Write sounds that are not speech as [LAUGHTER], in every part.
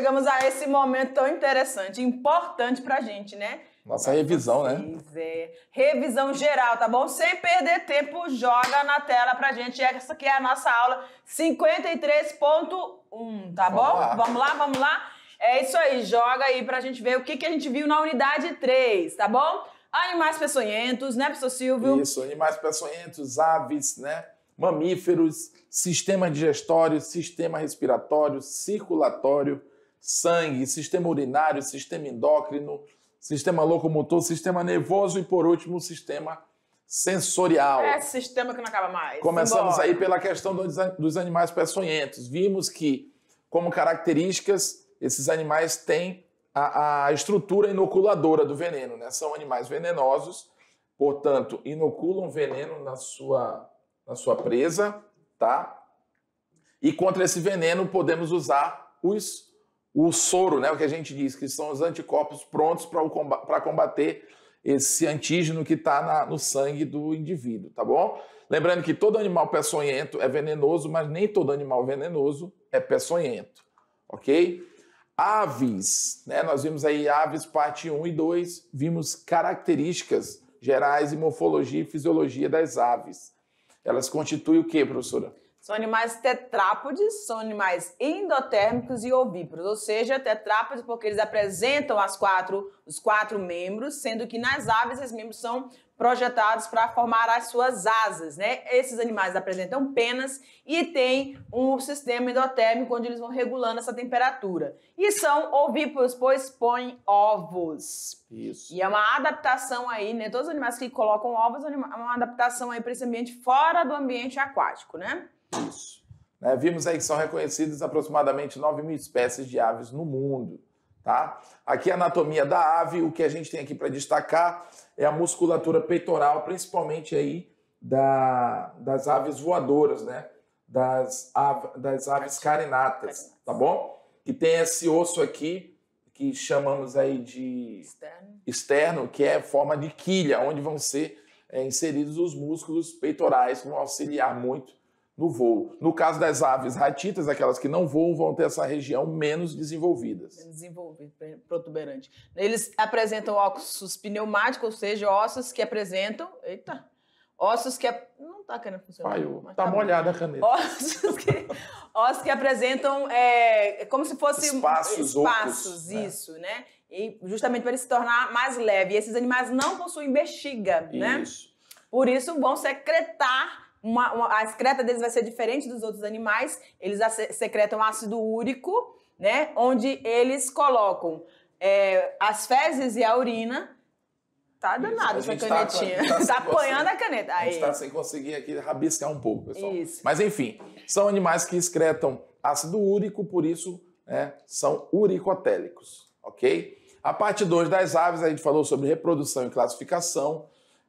chegamos a esse momento tão interessante, importante pra gente, né? Nossa revisão, né? É. Revisão geral, tá bom? Sem perder tempo, joga na tela pra gente. Essa aqui é a nossa aula 53.1, tá bom? Vamos lá, vamos lá. Vamos lá? É isso aí, joga aí pra gente ver o que, que a gente viu na unidade 3, tá bom? Animais peçonhentos, né, professor Silvio? Isso, animais peçonhentos, aves, né? Mamíferos, sistema digestório, sistema respiratório, circulatório, sangue, sistema urinário, sistema endócrino, sistema locomotor, sistema nervoso e, por último, o sistema sensorial. É esse sistema que não acaba mais. Começamos Embora. aí pela questão dos animais peçonhentos. Vimos que, como características, esses animais têm a, a estrutura inoculadora do veneno. Né? São animais venenosos, portanto, inoculam veneno na sua, na sua presa, tá? E contra esse veneno podemos usar os o soro, né, o que a gente diz, que são os anticorpos prontos para combater esse antígeno que está no sangue do indivíduo, tá bom? Lembrando que todo animal peçonhento é venenoso, mas nem todo animal venenoso é peçonhento, ok? Aves, né? Nós vimos aí aves parte 1 e 2, vimos características gerais e morfologia e fisiologia das aves. Elas constituem o que, professora? São animais tetrápodes, são animais endotérmicos e ovíparos, ou seja, tetrápodes porque eles apresentam as quatro, os quatro membros, sendo que nas aves esses membros são projetados para formar as suas asas, né? Esses animais apresentam penas e têm um sistema endotérmico onde eles vão regulando essa temperatura. E são ovíparos, pois põem ovos. Isso. E é uma adaptação aí, né? Todos os animais que colocam ovos é uma adaptação aí para esse ambiente fora do ambiente aquático, né? isso. Né? Vimos aí que são reconhecidas aproximadamente 9 mil espécies de aves no mundo. Tá? Aqui a anatomia da ave, o que a gente tem aqui para destacar é a musculatura peitoral, principalmente aí da, das aves voadoras, né? das, das aves carinatas, tá bom? Que tem esse osso aqui, que chamamos aí de externo, externo que é forma de quilha, onde vão ser é, inseridos os músculos peitorais, que vão auxiliar muito no voo. No caso das aves ratitas, aquelas que não voam, vão ter essa região menos desenvolvidas. Desenvolvida, protuberante. Eles apresentam ossos pneumáticos, ou seja, ossos que apresentam. Eita! Ossos que. Não tá querendo funcionando. Paiu. Tá, tá molhada a caneta. Ossos que, ossos que apresentam. É, é como se fossem. Espaços, espaços né? isso, né? né? E justamente para ele se tornar mais leve. E esses animais não possuem bexiga, né? isso. né? Por isso vão secretar uma, uma, a excreta deles vai ser diferente dos outros animais. Eles secretam ácido úrico, né? Onde eles colocam é, as fezes e a urina. Tá danado essa tá canetinha. Tá, [LAUGHS] tá, tá apanhando a caneta. Aí. A gente tá sem conseguir aqui rabiscar um pouco, pessoal. Isso. Mas enfim, são animais que excretam ácido úrico, por isso né, são uricotélicos, ok? A parte 2 das aves, a gente falou sobre reprodução e classificação.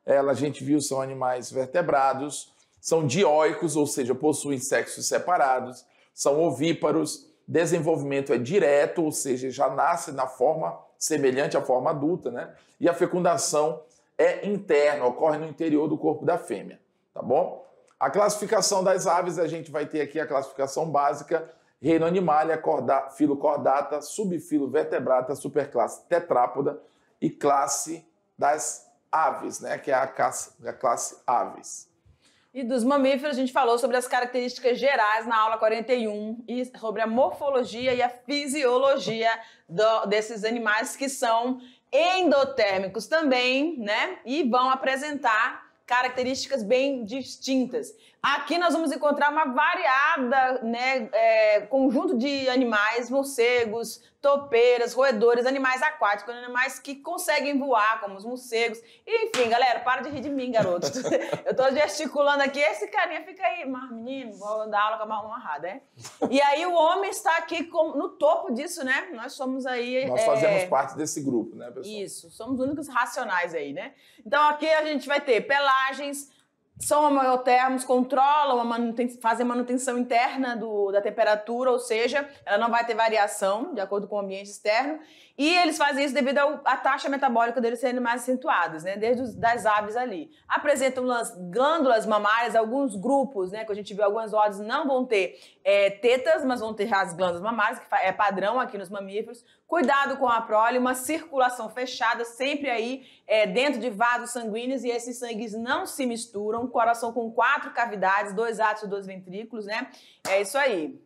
Ela, a gente viu, são animais vertebrados. São dioicos, ou seja, possuem sexos separados, são ovíparos, desenvolvimento é direto, ou seja, já nasce na forma semelhante à forma adulta, né? E a fecundação é interna, ocorre no interior do corpo da fêmea, tá bom? A classificação das aves, a gente vai ter aqui a classificação básica, reino animalia, é corda, filo cordata, subfilo vertebrata, superclasse tetrápoda e classe das aves, né? Que é a classe, a classe aves. E dos mamíferos, a gente falou sobre as características gerais na aula 41 e sobre a morfologia e a fisiologia do, desses animais que são endotérmicos também, né? E vão apresentar características bem distintas. Aqui nós vamos encontrar uma variada, né, é, conjunto de animais, morcegos, topeiras, roedores, animais aquáticos, animais que conseguem voar, como os morcegos. Enfim, galera, para de rir de mim, garoto. [LAUGHS] Eu tô gesticulando aqui, esse carinha fica aí, mas menino, vou dar aula com a mão amarrada, é? E aí o homem está aqui com, no topo disso, né? Nós somos aí... Nós é... fazemos parte desse grupo, né, pessoal? Isso, somos únicos racionais aí, né? Então aqui a gente vai ter pelagens são homeotermos, controlam, a manutenção, fazem a manutenção interna do, da temperatura, ou seja, ela não vai ter variação de acordo com o ambiente externo. E eles fazem isso devido à taxa metabólica deles sendo mais acentuados, né? Desde os, das aves ali. Apresentam as glândulas mamárias, alguns grupos, né? Que a gente viu, algumas ordens não vão ter é, tetas, mas vão ter as glândulas mamárias, que é padrão aqui nos mamíferos. Cuidado com a prole, uma circulação fechada, sempre aí é, dentro de vasos sanguíneos, e esses sangues não se misturam. Coração com quatro cavidades, dois átrios e dois ventrículos, né? É isso aí.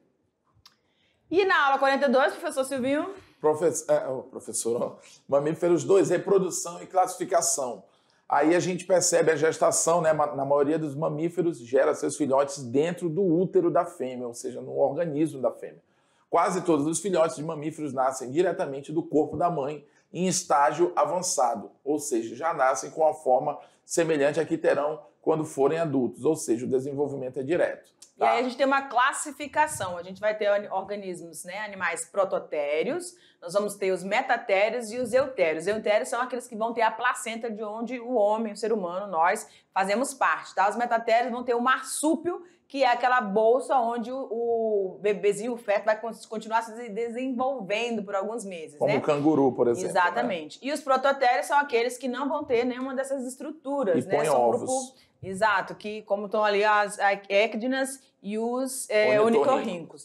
E na aula 42, professor Silvinho? É, professor, é, professor mamíferos 2, reprodução e classificação. Aí a gente percebe a gestação, né? Na maioria dos mamíferos, gera seus filhotes dentro do útero da fêmea, ou seja, no organismo da fêmea. Quase todos os filhotes de mamíferos nascem diretamente do corpo da mãe em estágio avançado, ou seja, já nascem com a forma semelhante à que terão quando forem adultos, ou seja, o desenvolvimento é direto. Tá? E aí tá? a gente tem uma classificação, a gente vai ter organismos, né, animais prototérios, nós vamos ter os metatérios e os eutérios. Eutérios são aqueles que vão ter a placenta de onde o homem, o ser humano, nós fazemos parte, tá? Os metatérios vão ter o marsúpio que é aquela bolsa onde o, o bebezinho, o feto, vai continuar se desenvolvendo por alguns meses. Como né? o canguru, por exemplo. Né? Exatamente. Né? E os prototérios são aqueles que não vão ter nenhuma dessas estruturas. E né? põe são ovos. Grupo, exato, que como estão ali as éctinas e os é,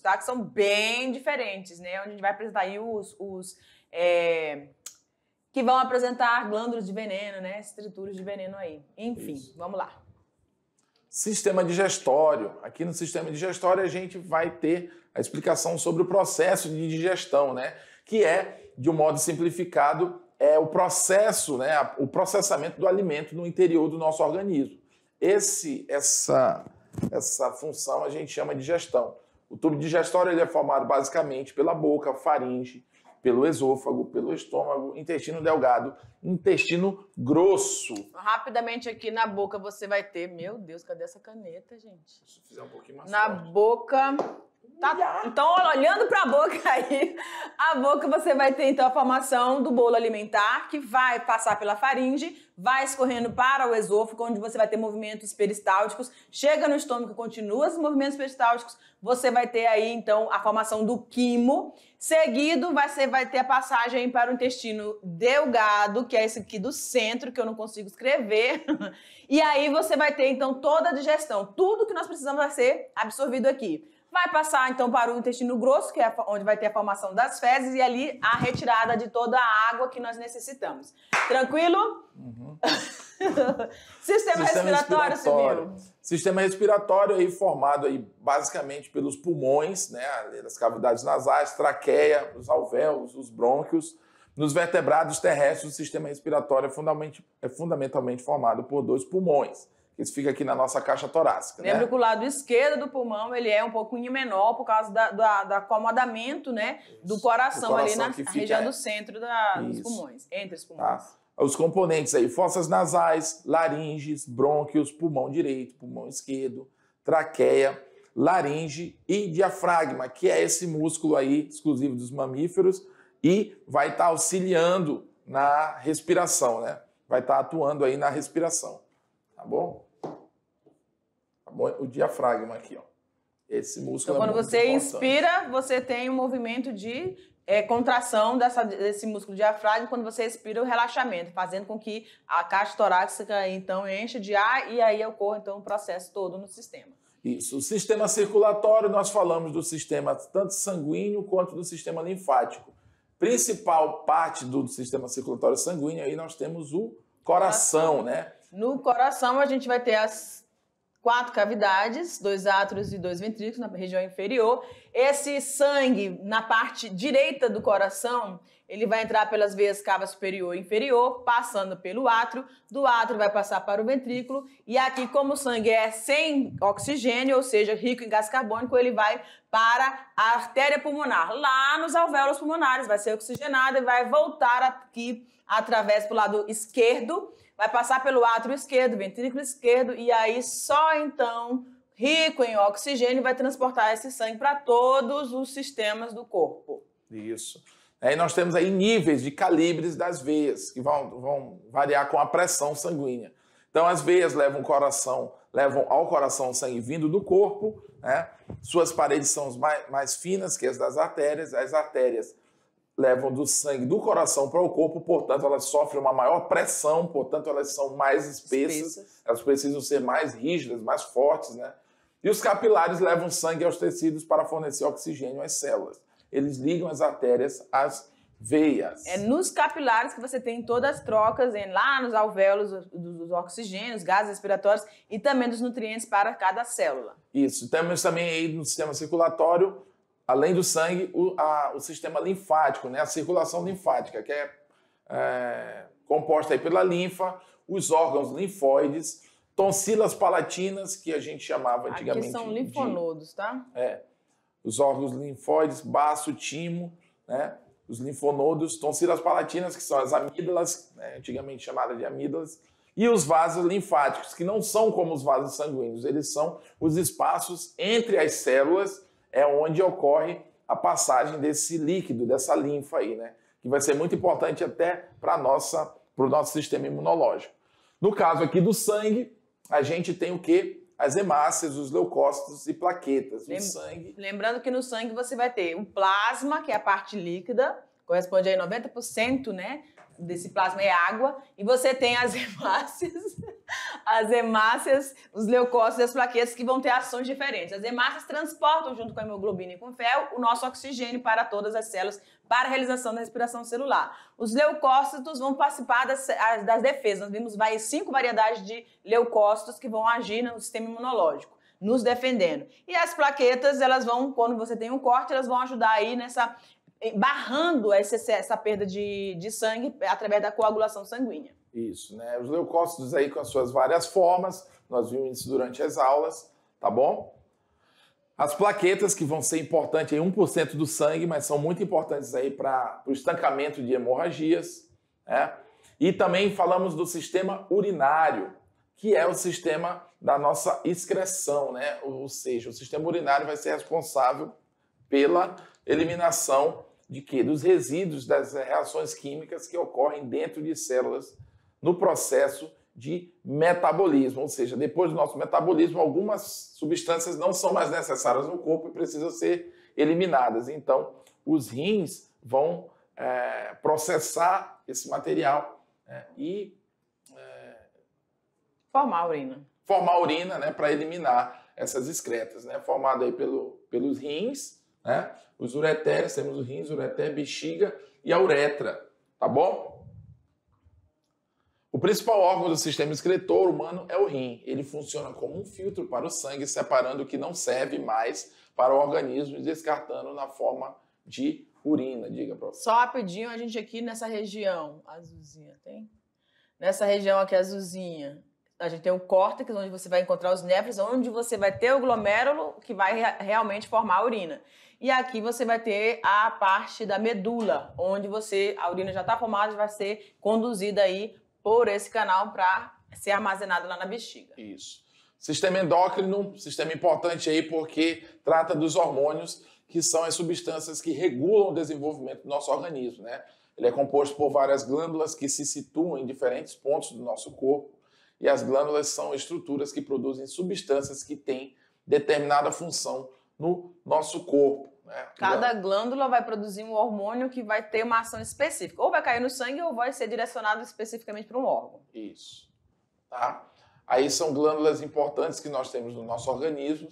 tá? Que são bem diferentes, né? Onde a gente vai apresentar aí os... os é, que vão apresentar glândulas de veneno, né? Estruturas de veneno aí. Enfim, Isso. vamos lá sistema digestório. Aqui no sistema digestório a gente vai ter a explicação sobre o processo de digestão, né? Que é, de um modo simplificado, é o processo, né? O processamento do alimento no interior do nosso organismo. Esse, essa, essa função a gente chama de gestão. O tubo digestório ele é formado basicamente pela boca, faringe, pelo esôfago, pelo estômago, intestino delgado intestino grosso. Rapidamente aqui na boca você vai ter. Meu Deus, cadê essa caneta, gente? Se fizer um pouquinho mais. Na forte. boca. Tá, então, olhando para a boca aí, a boca você vai ter então a formação do bolo alimentar que vai passar pela faringe, vai escorrendo para o esôfago, onde você vai ter movimentos peristálticos, chega no estômago, continua os movimentos peristálticos, você vai ter aí então a formação do quimo, seguido vai, vai ter a passagem para o intestino delgado, que é esse aqui do centro, que eu não consigo escrever. [LAUGHS] e aí você vai ter, então, toda a digestão. Tudo que nós precisamos vai ser absorvido aqui. Vai passar, então, para o intestino grosso, que é onde vai ter a formação das fezes, e ali a retirada de toda a água que nós necessitamos. Tranquilo? Uhum. [LAUGHS] Sistema, Sistema respiratório, respiratório. Sistema respiratório aí formado aí basicamente pelos pulmões, né, as cavidades nasais, traqueia, os alvéolos, os brônquios, nos vertebrados terrestres, o sistema respiratório é, é fundamentalmente, formado por dois pulmões. Isso fica aqui na nossa caixa torácica. Lembra né? que o lado esquerdo do pulmão ele é um pouquinho menor por causa da, da, acomodamento né, do coração, coração ali na fica, região é. do centro da, dos pulmões, entre os tá. pulmões. Tá. Os componentes aí, fossas nasais, laringes, brônquios, pulmão direito, pulmão esquerdo, traqueia, laringe e diafragma, que é esse músculo aí exclusivo dos mamíferos, e vai estar tá auxiliando na respiração, né? Vai estar tá atuando aí na respiração, tá bom? Tá bom? O diafragma aqui, ó. Esse músculo então, é quando você importante. inspira, você tem um movimento de é, contração dessa, desse músculo diafragma. Quando você expira, o relaxamento, fazendo com que a caixa torácica então enche de ar e aí ocorra então o processo todo no sistema. Isso. O sistema circulatório, nós falamos do sistema tanto sanguíneo quanto do sistema linfático principal parte do sistema circulatório sanguíneo, aí nós temos o coração, coração. né? No coração a gente vai ter as quatro cavidades, dois átrios e dois ventrículos na região inferior. Esse sangue na parte direita do coração, ele vai entrar pelas veias cava superior e inferior, passando pelo átrio, do átrio vai passar para o ventrículo, e aqui, como o sangue é sem oxigênio, ou seja, rico em gás carbônico, ele vai para a artéria pulmonar, lá nos alvéolos pulmonares, vai ser oxigenado e vai voltar aqui através do lado esquerdo, vai passar pelo átrio esquerdo, ventrículo esquerdo, e aí só então rico em oxigênio, vai transportar esse sangue para todos os sistemas do corpo. Isso. E nós temos aí níveis de calibres das veias, que vão, vão variar com a pressão sanguínea. Então, as veias levam, coração, levam ao coração sangue vindo do corpo, né? suas paredes são mais, mais finas que as das artérias, as artérias levam do sangue do coração para o corpo, portanto, elas sofrem uma maior pressão, portanto, elas são mais espessas, espessas. elas precisam ser mais rígidas, mais fortes, né? E os capilares levam sangue aos tecidos para fornecer oxigênio às células eles ligam as artérias às veias. É nos capilares que você tem todas as trocas, hein? lá nos alvéolos dos, dos oxigênios, gases respiratórios e também dos nutrientes para cada célula. Isso. Temos também aí no sistema circulatório, além do sangue, o, a, o sistema linfático, né? a circulação linfática, que é, é composta aí pela linfa, os órgãos linfóides, tonsilas palatinas, que a gente chamava antigamente. Aqui são linfonodos, de... tá? É os órgãos linfóides, baço, timo, né? os linfonodos, tonsilas palatinas, que são as amígdalas, né? antigamente chamadas de amígdalas, e os vasos linfáticos, que não são como os vasos sanguíneos, eles são os espaços entre as células, é onde ocorre a passagem desse líquido, dessa linfa aí, né? Que vai ser muito importante até para nossa para o nosso sistema imunológico. No caso aqui do sangue, a gente tem o que? as hemácias, os leucócitos e plaquetas Lem no sangue. Lembrando que no sangue você vai ter o plasma, que é a parte líquida, corresponde aí 90%, né? Desse plasma é água, e você tem as [LAUGHS] hemácias, as hemácias, os leucócitos e as plaquetas que vão ter ações diferentes. As hemácias transportam junto com a hemoglobina e com o ferro o nosso oxigênio para todas as células para a realização da respiração celular. Os leucócitos vão participar das, das defesas. Nós vimos mais cinco variedades de leucócitos que vão agir no sistema imunológico nos defendendo. E as plaquetas, elas vão, quando você tem um corte, elas vão ajudar aí nessa. Eh, barrando essa, essa perda de, de sangue através da coagulação sanguínea. Isso, né? Os leucócitos aí com as suas várias formas, nós vimos isso durante as aulas, tá bom? As plaquetas, que vão ser importantes em 1% do sangue, mas são muito importantes aí para o estancamento de hemorragias. Né? E também falamos do sistema urinário, que é o sistema da nossa excreção, né? Ou seja, o sistema urinário vai ser responsável pela eliminação de quê? Dos resíduos das reações químicas que ocorrem dentro de células no processo de metabolismo, ou seja, depois do nosso metabolismo, algumas substâncias não são mais necessárias no corpo e precisam ser eliminadas. Então, os rins vão é, processar esse material é, e é, formar a urina. Formar a urina, né, para eliminar essas excretas, né, formada aí pelo, pelos rins, né, os ureteres, temos os rins, ureter, bexiga e a uretra, tá bom? O principal órgão do sistema excretor humano é o rim. Ele funciona como um filtro para o sangue, separando o que não serve mais para o organismo e descartando na forma de urina, diga, professor. Só rapidinho, a gente aqui nessa região, azulzinha, tem? Nessa região aqui azulzinha, a gente tem o córtex, onde você vai encontrar os nefros, onde você vai ter o glomérulo, que vai realmente formar a urina. E aqui você vai ter a parte da medula, onde você a urina já está formada e vai ser conduzida aí por esse canal para ser armazenado lá na bexiga. Isso. Sistema endócrino, sistema importante aí porque trata dos hormônios, que são as substâncias que regulam o desenvolvimento do nosso organismo, né? Ele é composto por várias glândulas que se situam em diferentes pontos do nosso corpo, e as glândulas são estruturas que produzem substâncias que têm determinada função no nosso corpo. É, Cada é. glândula vai produzir um hormônio que vai ter uma ação específica. Ou vai cair no sangue ou vai ser direcionado especificamente para um órgão. Isso. Tá? Aí são glândulas importantes que nós temos no nosso organismo,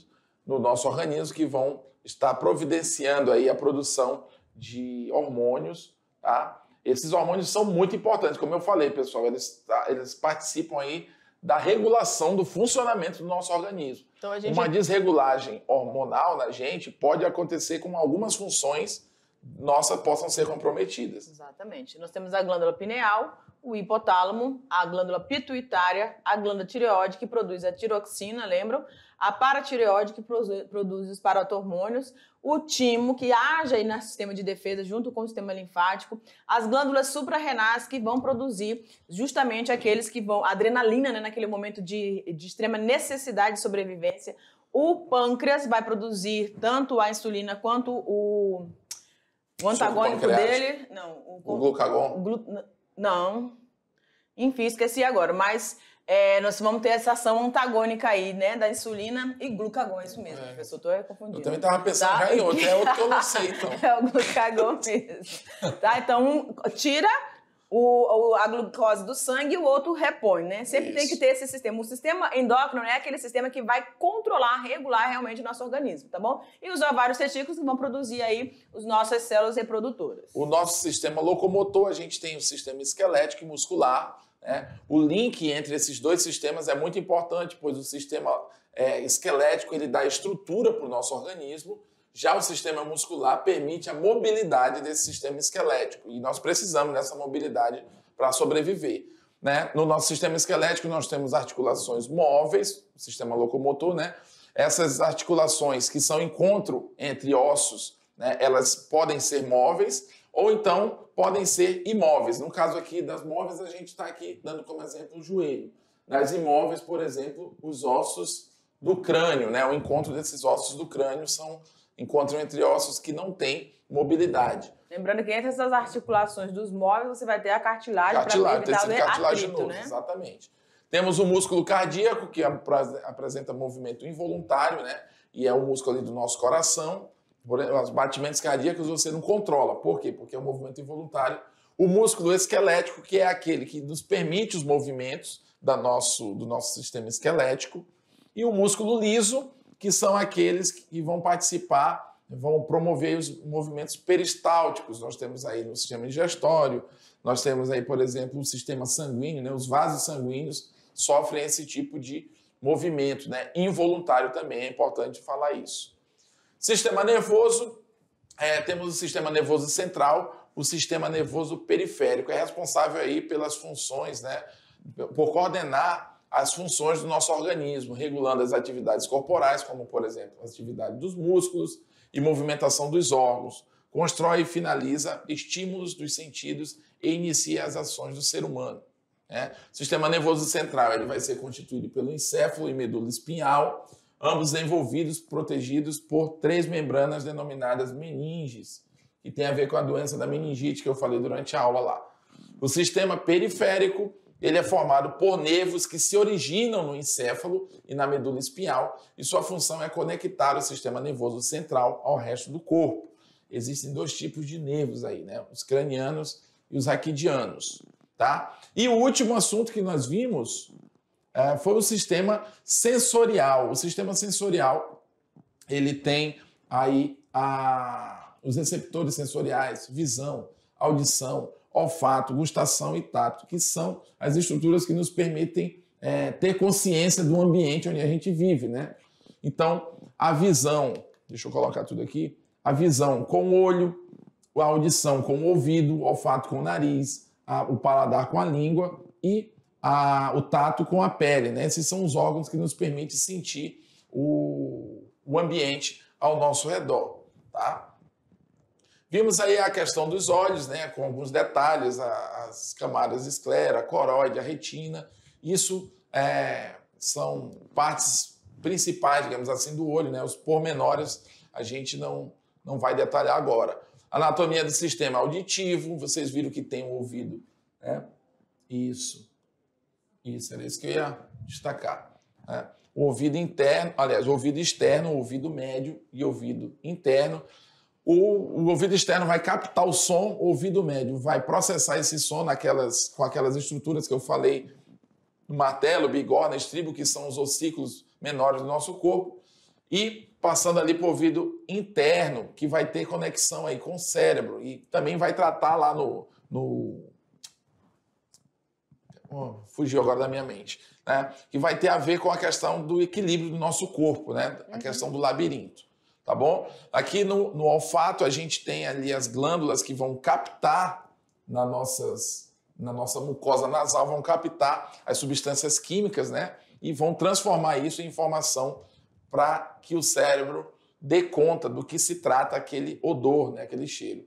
no nosso organismo que vão estar providenciando aí a produção de hormônios, tá? Esses hormônios são muito importantes, como eu falei, pessoal, eles, tá, eles participam aí da regulação do funcionamento do nosso organismo. Então, gente... Uma desregulagem hormonal na gente pode acontecer com algumas funções nossas possam ser comprometidas. Exatamente. Nós temos a glândula pineal, o hipotálamo, a glândula pituitária, a glândula tireoide que produz a tiroxina, lembram? A paratireoide que produz os paratormônios, o timo que age aí no sistema de defesa junto com o sistema linfático, as glândulas suprarrenais que vão produzir justamente aqueles que vão adrenalina, né, naquele momento de, de extrema necessidade de sobrevivência. O pâncreas vai produzir tanto a insulina quanto o, o antagônico dele, não, o, o glucagon. O glu, não. Enfim, esqueci agora. Mas é, nós vamos ter essa ação antagônica aí, né? Da insulina e glucagon, é isso mesmo, é. professor. Estou confundindo. Eu também estava pensando tá? já em outro, é outro que eu não sei, [LAUGHS] então. é o glucagon mesmo. tá? Então, tira o, a glucose do sangue e o outro repõe, né? Sempre Isso. tem que ter esse sistema. O sistema endócrino é aquele sistema que vai controlar, regular realmente o nosso organismo, tá bom? E os ovários testículos que vão produzir aí as nossas células reprodutoras. O nosso sistema locomotor, a gente tem o sistema esquelético e muscular, né? O link entre esses dois sistemas é muito importante, pois o sistema é, esquelético ele dá estrutura para o nosso organismo já o sistema muscular permite a mobilidade desse sistema esquelético e nós precisamos dessa mobilidade para sobreviver. Né? No nosso sistema esquelético, nós temos articulações móveis, sistema locomotor, né? Essas articulações que são encontro entre ossos, né? elas podem ser móveis ou então podem ser imóveis. No caso aqui das móveis, a gente está aqui dando como exemplo o joelho. Nas imóveis, por exemplo, os ossos do crânio, né? O encontro desses ossos do crânio são encontram entre ossos que não têm mobilidade. Lembrando que entre essas articulações dos móveis, você vai ter a cartilagem, cartilagem para evitar o cartilagem atrito, né? Exatamente. Temos o músculo cardíaco, que apresenta movimento involuntário, né? E é o músculo ali do nosso coração. Os batimentos cardíacos você não controla. Por quê? Porque é um movimento involuntário. O músculo esquelético, que é aquele que nos permite os movimentos da nosso, do nosso sistema esquelético. E o músculo liso, que são aqueles que vão participar, vão promover os movimentos peristálticos. Nós temos aí no sistema digestório, nós temos aí, por exemplo, o sistema sanguíneo, né? os vasos sanguíneos sofrem esse tipo de movimento, né? involuntário também, é importante falar isso. Sistema nervoso, é, temos o sistema nervoso central, o sistema nervoso periférico, é responsável aí pelas funções, né? por coordenar as funções do nosso organismo, regulando as atividades corporais, como, por exemplo, a atividade dos músculos e movimentação dos órgãos. Constrói e finaliza estímulos dos sentidos e inicia as ações do ser humano. Né? O sistema nervoso central ele vai ser constituído pelo encéfalo e medula espinhal, ambos envolvidos, protegidos por três membranas denominadas meninges, que tem a ver com a doença da meningite que eu falei durante a aula lá. O sistema periférico ele é formado por nervos que se originam no encéfalo e na medula espinhal, e sua função é conectar o sistema nervoso central ao resto do corpo. Existem dois tipos de nervos aí, né? Os cranianos e os raquidianos, tá? E o último assunto que nós vimos é, foi o sistema sensorial. O sistema sensorial, ele tem aí a, os receptores sensoriais, visão, audição, olfato, gustação e tato, que são as estruturas que nos permitem é, ter consciência do ambiente onde a gente vive, né? Então, a visão, deixa eu colocar tudo aqui, a visão com o olho, a audição com o ouvido, o olfato com o nariz, a, o paladar com a língua e a, o tato com a pele, né? Esses são os órgãos que nos permitem sentir o, o ambiente ao nosso redor, tá? Vimos aí a questão dos olhos, né, com alguns detalhes, a, as camadas esclera, a coroide, a retina. Isso é, são partes principais, digamos assim, do olho, né? Os pormenores a gente não, não vai detalhar agora. Anatomia do sistema auditivo, vocês viram que tem o um ouvido, né? Isso. Isso, era isso que eu ia destacar. Né? O ouvido interno, aliás, o ouvido externo, o ouvido médio e ouvido interno o, o ouvido externo vai captar o som, o ouvido médio vai processar esse som naquelas, com aquelas estruturas que eu falei, martelo, bigorna, estribo, que são os ossículos menores do nosso corpo, e passando ali para o ouvido interno, que vai ter conexão aí com o cérebro, e também vai tratar lá no... no... Oh, fugiu agora da minha mente, né? que vai ter a ver com a questão do equilíbrio do nosso corpo, né? a uhum. questão do labirinto tá bom? Aqui no, no olfato a gente tem ali as glândulas que vão captar na, nossas, na nossa mucosa nasal, vão captar as substâncias químicas, né? E vão transformar isso em informação para que o cérebro dê conta do que se trata aquele odor, né? aquele cheiro.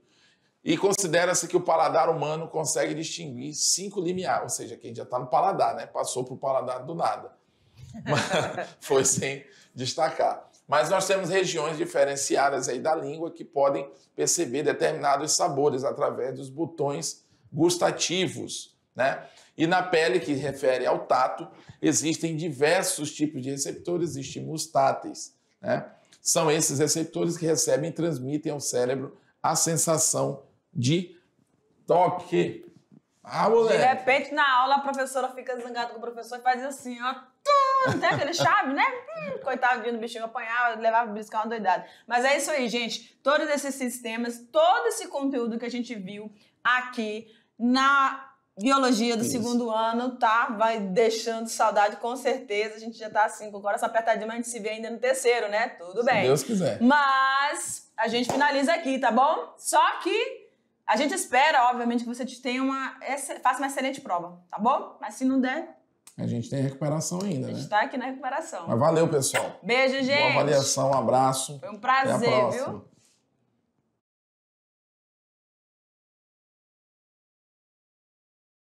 E considera-se que o paladar humano consegue distinguir cinco limiares, ou seja, quem já está no paladar, né? Passou para o paladar do nada. [LAUGHS] Mas foi sem destacar. Mas nós temos regiões diferenciadas aí da língua que podem perceber determinados sabores através dos botões gustativos, né? E na pele, que refere ao tato, existem diversos tipos de receptores e estímulos táteis, né? São esses receptores que recebem e transmitem ao cérebro a sensação de toque. Ah, moleque. De repente, na aula, a professora fica zangada com o professor e faz assim, ó não tem aquele chave, né? Hum, vindo do bichinho, apanhava, levava o briscar uma doidada. Mas é isso aí, gente. Todos esses sistemas, todo esse conteúdo que a gente viu aqui na biologia do Isso. segundo ano, tá? Vai deixando saudade, com certeza. A gente já tá assim, com o coração apertadinho, mas a gente se vê ainda no terceiro, né? Tudo se bem. Deus quiser. Mas a gente finaliza aqui, tá bom? Só que a gente espera, obviamente, que você tenha uma, faça uma excelente prova, tá bom? Mas se não der, a gente tem recuperação ainda, né? Está aqui na recuperação. Mas valeu, pessoal. Beijo, gente. Boa avaliação, um abraço. Foi um prazer, viu?